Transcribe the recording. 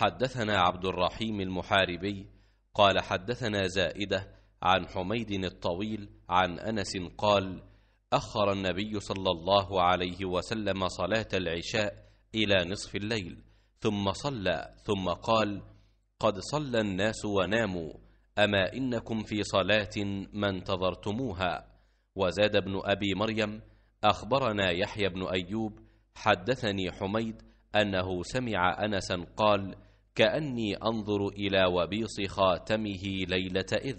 حدثنا عبد الرحيم المحاربي قال حدثنا زائدة عن حميد الطويل عن أنس قال أخر النبي صلى الله عليه وسلم صلاة العشاء إلى نصف الليل ثم صلى ثم قال قد صلى الناس وناموا أما إنكم في صلاة ما انتظرتموها وزاد ابن أبي مريم أخبرنا يحيى بن أيوب حدثني حميد أنه سمع أنسا قال كأني أنظر إلى وبيص خاتمه ليلة إذ